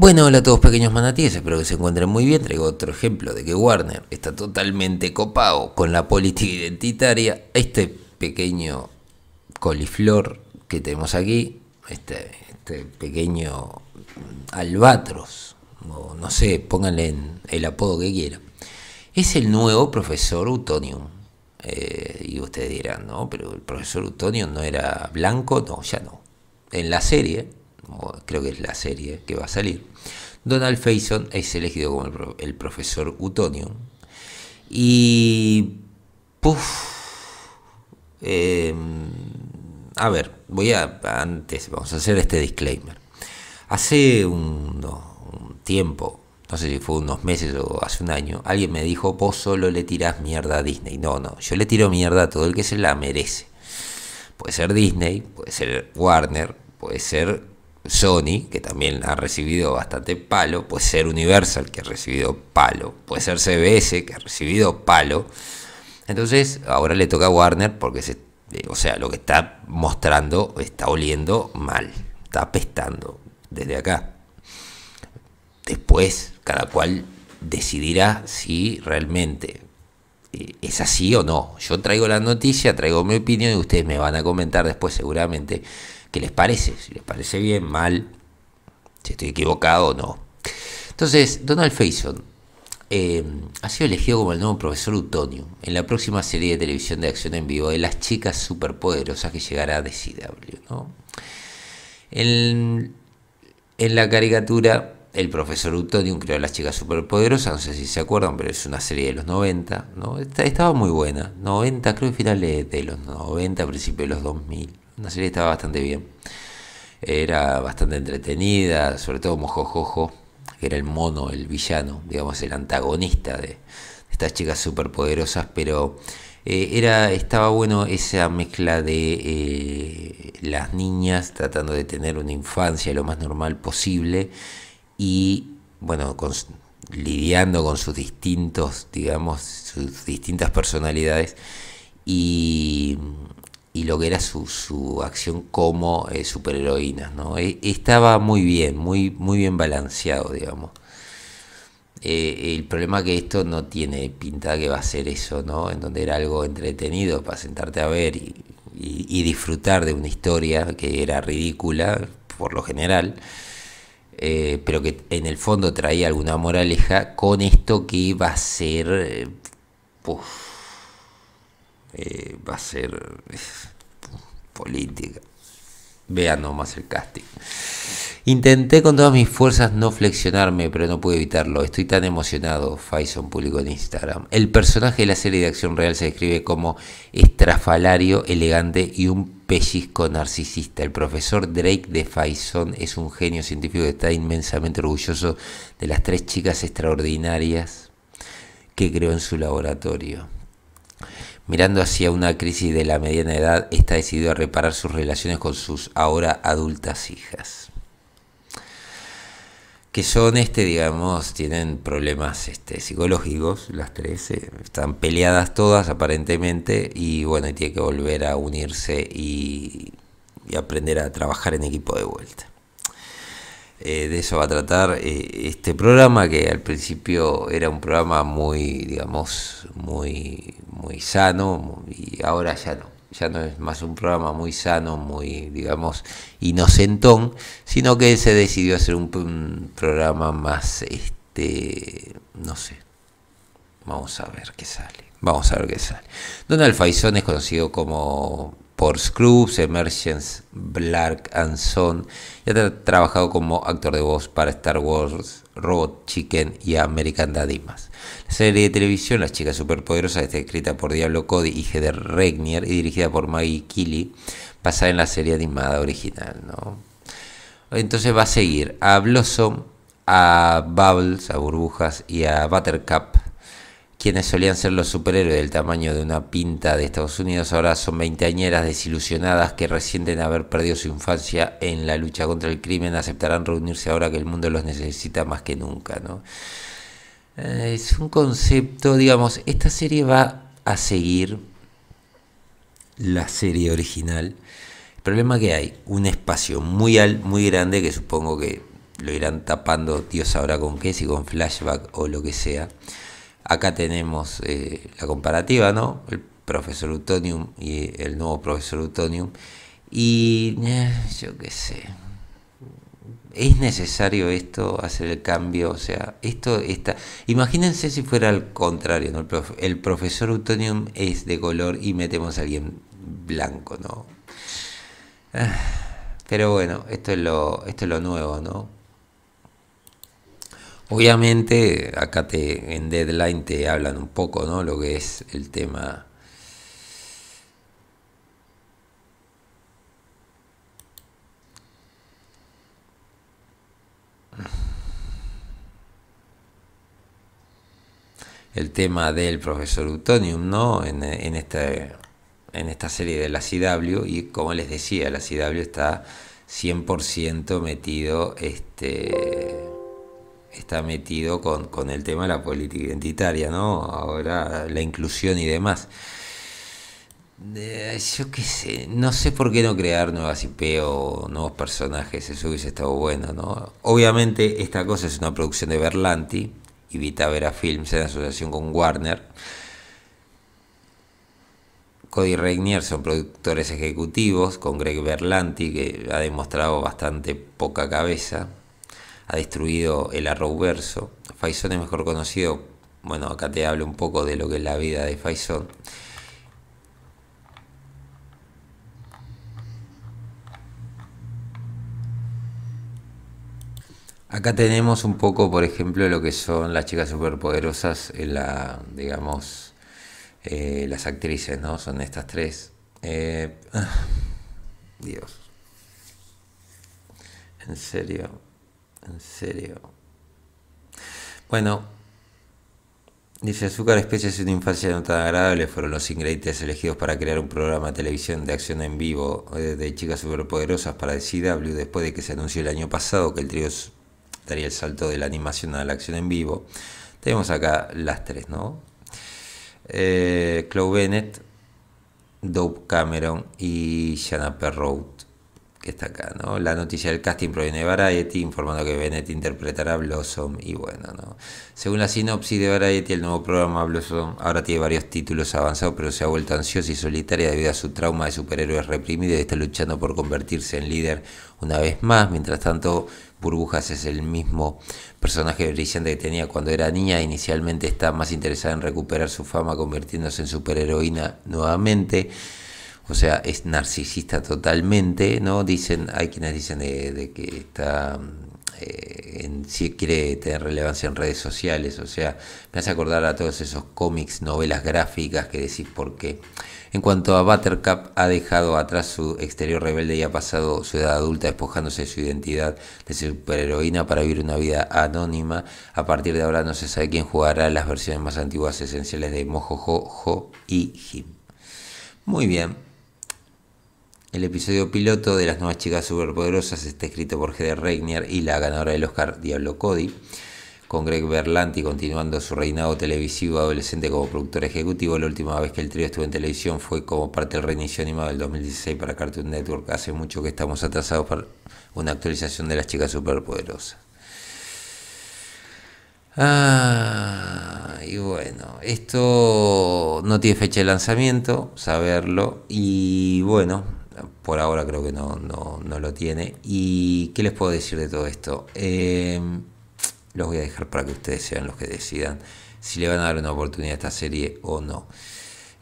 Bueno, hola a todos pequeños manatíes, espero que se encuentren muy bien. Traigo otro ejemplo de que Warner está totalmente copado con la política identitaria. Este pequeño coliflor que tenemos aquí, este, este pequeño albatros, no sé, pónganle en el apodo que quieran, es el nuevo profesor Utonium. Eh, y ustedes dirán, no, pero el profesor Utonium no era blanco, no, ya no. En la serie creo que es la serie que va a salir, Donald Faison es elegido como el, profesor Utonium. Y... Puff, em, a ver, voy a... Antes vamos a hacer este disclaimer. Hace un tiempo, no sé si fue unos meses o hace un año, alguien me dijo, vos solo le tirás mierda a Disney. No, no, yo le tiro mierda a todo el que se la merece. Puede ser Disney, puede ser Warner, puede ser Sony, que también ha recibido bastante palo, puede ser Universal, que ha recibido palo, puede ser CBS, que ha recibido palo. Entonces, ahora le toca a Warner porque se, eh, o sea, lo que está mostrando está oliendo mal, está apestando desde acá. Después, cada cual decidirá si realmente eh, es así o no. Yo traigo la noticia, traigo mi opinión y ustedes me van a comentar después seguramente qué les parece, si les parece bien, mal, si estoy equivocado o no. Entonces, Donald Faison eh, ha sido elegido como el nuevo profesor Utonio en la próxima serie de televisión de acción en vivo de las chicas superpoderosas que llegará a DCW. ¿no? En, la caricatura el profesor Utonium creó Las Chicas Superpoderosas, no sé si se acuerdan, pero es una serie de los 90, ¿no? estaba muy buena, 90, creo que finales de los 90, principios de los 2000 la serie estaba bastante bien. Era bastante entretenida, sobre todo Mojojojo, que era el mono, el villano, digamos, el antagonista de estas chicas superpoderosas, pero eh, era, estaba bueno esa mezcla de eh, las niñas tratando de tener una infancia lo más normal posible y, bueno, lidiando con sus distintos, digamos, sus distintas personalidades y y lo que era su, su acción como eh, superheroína. ¿no? E, estaba muy bien, muy, muy bien balanceado, digamos. Eh, el problema es que esto no tiene pinta que va a ser eso, ¿no? En donde era algo entretenido para sentarte a ver y, disfrutar de una historia que era ridícula, por lo general, eh, pero que en el fondo traía alguna moraleja con esto que iba a ser... Eh, va a ser política. Vean nomás el casting. Intenté con todas mis fuerzas no flexionarme, pero no pude evitarlo. Estoy tan emocionado, Faison publicó en Instagram. El personaje de la serie de acción real se describe como estrafalario, elegante y un pellizco narcisista. El profesor Drake de Faison es un genio científico que está inmensamente orgulloso de las tres chicas extraordinarias que creó en su laboratorio. Mirando hacia una crisis de la mediana edad, está decidido a reparar sus relaciones con sus ahora adultas hijas. Que son, este, digamos, tienen problemas este, psicológicos, las tres, eh, están peleadas todas aparentemente, y bueno, tiene que volver a unirse y aprender a trabajar en equipo de vuelta. Eh, de eso va a tratar eh, este programa que al principio era un programa muy, digamos, muy, muy sano y ahora ya no. Ya no es más un programa muy sano, muy, digamos, inocentón, sino que se decidió hacer un, programa más, este, no sé. Vamos a ver qué sale. Vamos a ver qué sale. Donald Faison es conocido como por Scrubs, Emergence, Black and Son y ha trabajado como actor de voz para Star Wars, Robot Chicken y American Daddy La serie de televisión Las Chicas Superpoderosas está escrita por Diablo Cody y Heather Regnier y dirigida por Maggie Keeley, basada en la serie animada original. ¿no? Entonces va a seguir a Blossom, a Bubbles, a Burbujas y a Buttercup quienes solían ser los superhéroes del tamaño de una pinta de Estados Unidos, ahora son veinteañeras desilusionadas que resienten haber perdido su infancia en la lucha contra el crimen, aceptarán reunirse ahora que el mundo los necesita más que nunca. ¿no? Eh, es un concepto, digamos, esta serie va a seguir la serie original. El problema que hay, un espacio muy, muy grande que supongo que lo irán tapando, Dios ahora con qué, si con flashback o lo que sea Acá tenemos eh, la comparativa, ¿no? El profesor Utonium y el nuevo profesor Utonium. Y eh, yo qué sé. ¿Es necesario esto, hacer el cambio? O sea, esto está... Imagínense si fuera al contrario, ¿no? El, profesor Utonium es de color y metemos a alguien blanco, ¿no? Ah, pero bueno, esto es lo, esto es lo nuevo, ¿no? Obviamente, acá te, en Deadline te hablan un poco, ¿no? Lo que es el tema. El tema del profesor Utonium, ¿no? En, en esta serie de la CW. Y como les decía, la CW está 100% metido. Este está metido con, el tema de la política identitaria, ¿no? Ahora la inclusión y demás. Eh, yo qué sé, no sé por qué no crear nuevas IP o nuevos personajes, eso hubiese estado bueno, ¿no? Obviamente esta cosa es una producción de Berlanti y Vita Films en asociación con Warner. Cody Reignier son productores ejecutivos con Greg Berlanti que ha demostrado bastante poca cabeza, ha destruido el arrowverso. Faison es mejor conocido, bueno, acá te hablo un poco de lo que es la vida de Faison. Acá tenemos un poco, por ejemplo, lo que son las chicas superpoderosas, en la, digamos, eh, las actrices, ¿no? Son estas tres. Eh, Dios. En serio. En serio. Bueno, dice Azúcar Especies una infancia no tan agradable. Fueron los ingredientes elegidos para crear un programa de televisión de acción en vivo eh, de chicas superpoderosas para DCW después de que se anunció el año pasado que el trío daría el salto de la animación a la acción en vivo. Tenemos acá las tres, ¿no? Eh, Chloe Bennett, Dope Cameron y Jana perro que está acá, ¿no? La noticia del casting proviene de Variety, informando que Bennett interpretará a Blossom y bueno, ¿no? Según la sinopsis de Variety, el nuevo programa Blossom ahora tiene varios títulos avanzados, pero se ha vuelto ansiosa y solitaria debido a su trauma de superhéroes reprimido y está luchando por convertirse en líder una vez más. Mientras tanto, Burbujas es el mismo personaje brillante que tenía cuando era niña. Inicialmente está más interesada en recuperar su fama convirtiéndose en superheroína nuevamente. O sea, es narcisista totalmente, ¿no? Dicen, hay quienes dicen eh, de, que está eh, en, si quiere tener relevancia en redes sociales, o sea, me hace acordar a todos esos cómics, novelas gráficas que decís por qué. En cuanto a Buttercup, ha dejado atrás su exterior rebelde y ha pasado su edad adulta despojándose de su identidad de superheroína para vivir una vida anónima. A partir de ahora no se sabe quién jugará las versiones más antiguas esenciales de mojojo y Jim. Muy bien. El episodio piloto de Las Nuevas Chicas Superpoderosas está escrito por Heather Reigner y la ganadora del Oscar Diablo Cody, con Greg Berlanti continuando su reinado televisivo adolescente como productor ejecutivo. La última vez que el trío estuvo en televisión fue como parte del reinicio animado del 2016 para Cartoon Network. Hace mucho que estamos atrasados para una actualización de Las Chicas Superpoderosas. Ah, y bueno, esto no tiene fecha de lanzamiento, saberlo. Y bueno, por ahora creo que no, lo tiene. ¿Y qué les puedo decir de todo esto? Em, los voy a dejar para que ustedes sean los que decidan si le van a dar una oportunidad a esta serie o no.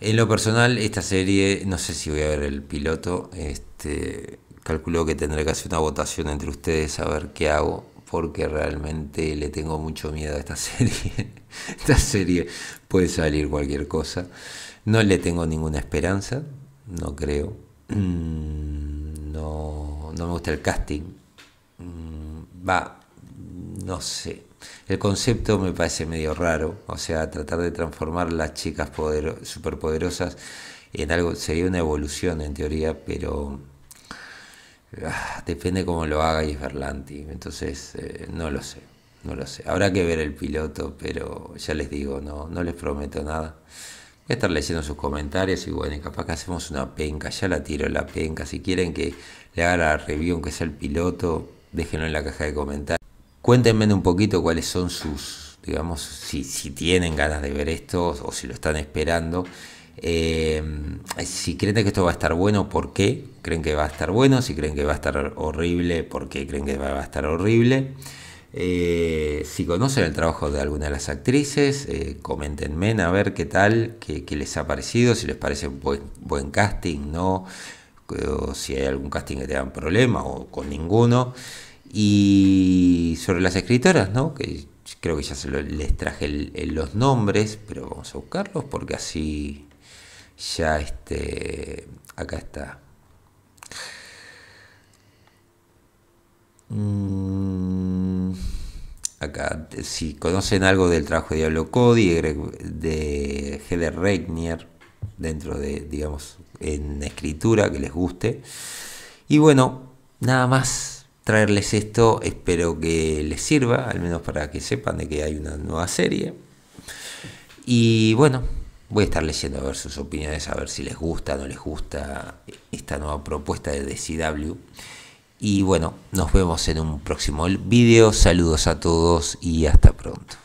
En lo personal, esta serie, no sé si voy a ver el piloto, este, calculo que tendré que hacer una votación entre ustedes a ver qué hago, porque realmente le tengo mucho miedo a esta serie. esta serie puede salir cualquier cosa. No le tengo ninguna esperanza, no creo, Mm, no, no me gusta el casting. Mm, va, no sé. El concepto me parece medio raro, o sea, tratar de transformar las chicas poder, superpoderosas en algo, sería una evolución en teoría, pero ah, depende cómo lo haga y entonces eh, no lo sé, no lo sé. Habrá que ver el piloto, pero ya les digo, no, no les prometo nada. Voy estar leyendo sus comentarios y bueno, capaz que hacemos una penca, ya la tiro la penca. Si quieren que le haga la review, aunque sea el piloto, déjenlo en la caja de comentarios. Cuéntenme un poquito cuáles son sus, digamos, si, tienen ganas de ver esto o si lo están esperando. Eh, si creen que esto va a estar bueno, ¿por qué creen que va a estar bueno? Si creen que va a estar horrible, ¿por qué creen que va a estar horrible? Eh, si conocen el trabajo de alguna de las actrices, eh, comentenme a ver qué tal, qué, les ha parecido, si les parece buen, casting, no, si hay algún casting que tengan problema o con ninguno. Y sobre las escritoras, ¿no? Que creo que ya se les traje los nombres, pero vamos a buscarlos porque así ya este. Acá está. Mm acá, si conocen algo del trabajo de Diablo Cody, de Heather Reignier, dentro de, digamos, en escritura, que les guste. Y bueno, nada más traerles esto, espero que les sirva, al menos para que sepan de que hay una nueva serie. Y bueno, voy a estar leyendo a ver sus opiniones, a ver si les gusta o no les gusta esta nueva propuesta de DCW. Y bueno, nos vemos en un próximo video. Saludos a todos y hasta pronto.